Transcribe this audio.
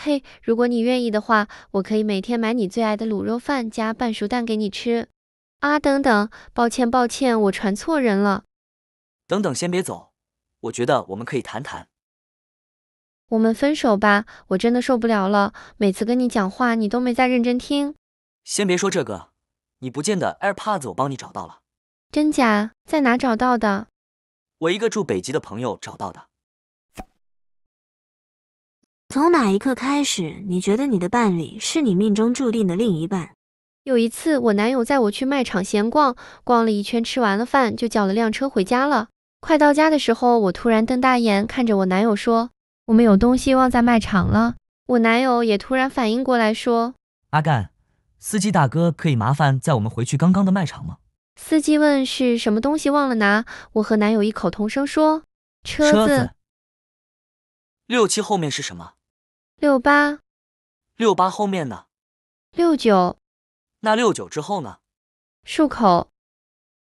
嘿，如果你愿意的话，我可以每天买你最爱的卤肉饭加半熟蛋给你吃。啊，等等，抱歉抱歉，我传错人了。等等，先别走，我觉得我们可以谈谈。我们分手吧，我真的受不了了。每次跟你讲话，你都没在认真听。先别说这个，你不见得 AirPods 我帮你找到了。真假？在哪找到的？我一个住北极的朋友找到的。从哪一刻开始，你觉得你的伴侣是你命中注定的另一半？有一次，我男友载我去卖场闲逛，逛了一圈，吃完了饭就叫了辆车回家了。快到家的时候，我突然瞪大眼看着我男友说：“我们有东西忘在卖场了。”我男友也突然反应过来，说：“阿干，司机大哥可以麻烦载我们回去刚刚的卖场吗？”司机问：“是什么东西忘了拿？”我和男友异口同声说：“车子。”六七后面是什么？六八，六八后面呢？六九，那六九之后呢？漱口。